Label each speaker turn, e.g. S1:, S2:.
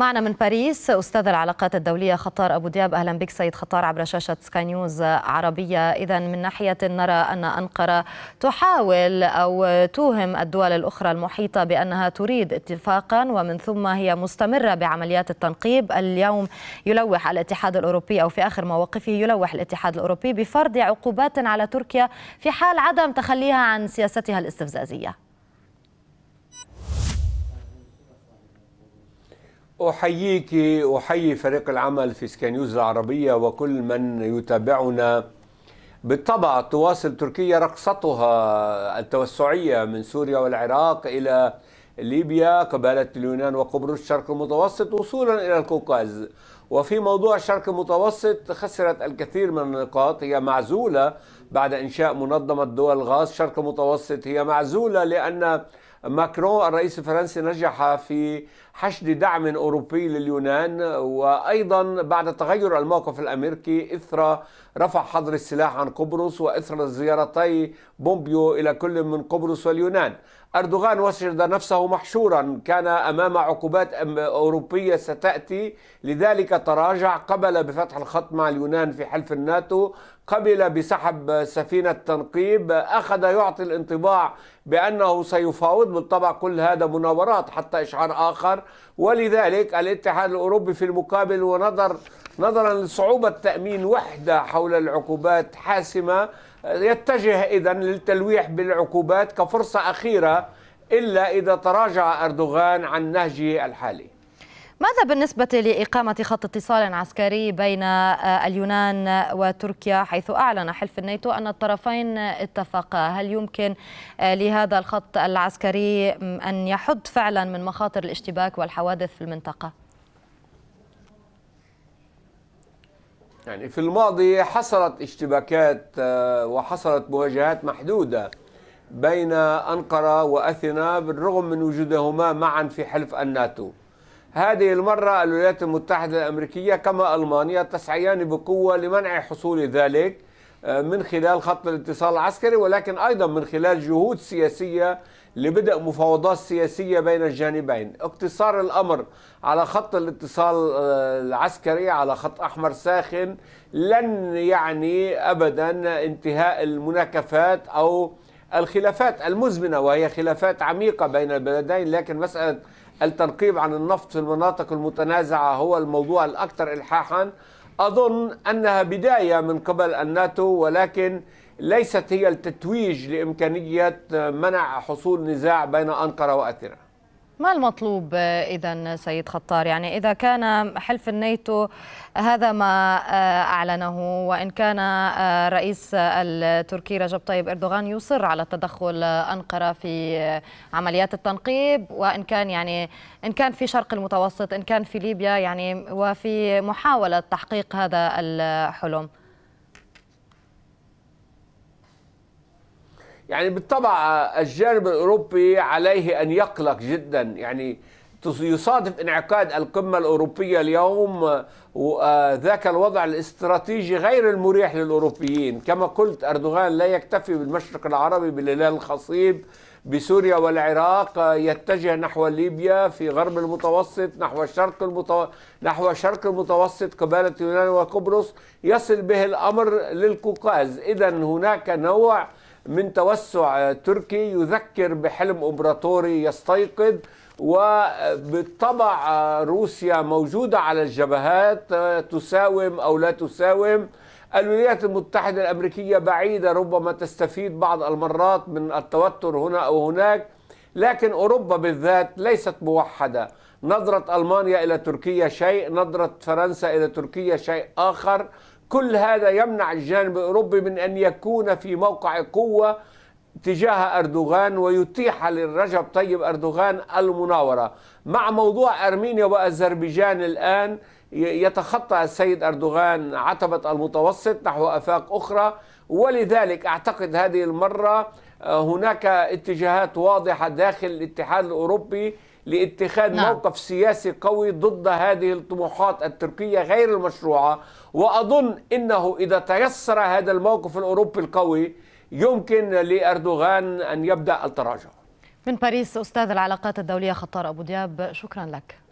S1: معنا من باريس استاذ العلاقات الدوليه خطار ابو دياب اهلا بك سيد خطار عبر شاشه سكاي نيوز عربيه اذا من ناحيه نرى ان انقره تحاول او توهم الدول الاخرى المحيطه بانها تريد اتفاقا ومن ثم هي مستمره بعمليات التنقيب اليوم يلوح الاتحاد الاوروبي او في اخر مواقفه يلوح الاتحاد الاوروبي بفرض عقوبات على تركيا في حال عدم تخليها عن سياستها الاستفزازيه
S2: أحييك أحيي فريق العمل في سكانيوز العربية وكل من يتابعنا بالطبع تواصل تركيا رقصتها التوسعية من سوريا والعراق إلى ليبيا قبالة اليونان وقبرص الشرق المتوسط وصولا إلى القوقاز وفي موضوع الشرق المتوسط خسرت الكثير من النقاط هي معزولة بعد إنشاء منظمة دول غاز شرق المتوسط هي معزولة لأن ماكرون الرئيس الفرنسي نجح في حشد دعم أوروبي لليونان وأيضا بعد تغير الموقف الأمريكي إثر رفع حظر السلاح عن قبرص وإثر زيارتي بومبيو إلى كل من قبرص واليونان أردوغان وجد نفسه محشورا كان أمام عقوبات أوروبية ستأتي لذلك تراجع قبل بفتح الخط مع اليونان في حلف الناتو قبل بسحب سفينة تنقيب أخذ يعطي الانطباع بأنه سيفاوض بالطبع كل هذا مناورات حتى إشعار آخر ولذلك الاتحاد الأوروبي في المقابل ونظر نظرا لصعوبة تأمين وحدة حول العقوبات حاسمة يتجه إذا للتلويح بالعقوبات كفرصة أخيرة إلا إذا تراجع أردوغان عن نهجه الحالي
S1: ماذا بالنسبة لإقامة خط اتصال عسكري بين آه، اليونان وتركيا حيث أعلن حلف الناتو أن الطرفين اتفقا هل يمكن آه، لهذا الخط العسكري أن يحد فعلا من مخاطر الاشتباك والحوادث في المنطقة؟
S2: يعني في الماضي حصلت اشتباكات آه، وحصلت مواجهات محدودة بين أنقرة وأثينا بالرغم من وجودهما معا في حلف الناتو هذه المرة الولايات المتحدة الأمريكية كما ألمانيا تسعيان بقوة لمنع حصول ذلك آه، من خلال خط الاتصال العسكري ولكن أيضا من خلال جهود سياسية لبدء مفاوضات سياسية بين الجانبين اقتصار الأمر على خط الاتصال آه، العسكري على خط أحمر ساخن لن يعني أبدا انتهاء المناكفات أو الخلافات المزمنة وهي خلافات عميقة بين البلدين لكن مسألة التنقيب عن النفط في المناطق المتنازعة هو الموضوع الأكثر إلحاحا أظن أنها بداية من قبل الناتو ولكن ليست هي التتويج لإمكانية منع حصول نزاع بين أنقرة وأثيرا
S1: ما المطلوب إذا سيد خطار يعني إذا كان حلف الناتو هذا ما أعلنه وإن كان رئيس التركي رجب طيب إردوغان يصر على تدخل أنقرة في عمليات التنقيب وإن كان يعني إن كان في شرق المتوسط إن كان في ليبيا يعني وفي محاولة تحقيق هذا الحلم
S2: يعني بالطبع الجانب الاوروبي عليه ان يقلق جدا يعني يصادف انعقاد القمه الاوروبيه اليوم آه، ذاك الوضع الاستراتيجي غير المريح للاوروبيين كما قلت اردوغان لا يكتفي بالمشرق العربي بالهلال الخصيب بسوريا والعراق آه، يتجه نحو ليبيا في غرب المتوسط نحو الشرق المتو... نحو الشرق المتوسط قبالة يونان وقبرص يصل به الأمر للقوقاز إذا هناك نوع من توسع تركي يذكر بحلم امبراطوري يستيقظ وبالطبع روسيا موجوده على الجبهات تساوم او لا تساوم الولايات المتحده الامريكيه بعيده ربما تستفيد بعض المرات من التوتر هنا او هناك لكن اوروبا بالذات ليست موحده نظره المانيا الى تركيا شيء نظره فرنسا الى تركيا شيء اخر كل هذا يمنع الجانب الأوروبي من أن يكون في موقع قوة تجاه أردوغان ويتيح للرجب طيب أردوغان المناورة مع موضوع أرمينيا وأذربيجان الآن يتخطى السيد أردوغان عتبة المتوسط نحو أفاق أخرى ولذلك أعتقد هذه المرة آه، هناك اتجاهات واضحة داخل الاتحاد الأوروبي لاتخاذ نعم. موقف سياسي قوي ضد هذه الطموحات التركية غير المشروعة وأظن أنه إذا تيسر هذا الموقف الأوروبي القوي يمكن لأردوغان أن يبدأ التراجع
S1: من باريس أستاذ العلاقات الدولية خطار أبو دياب شكرا لك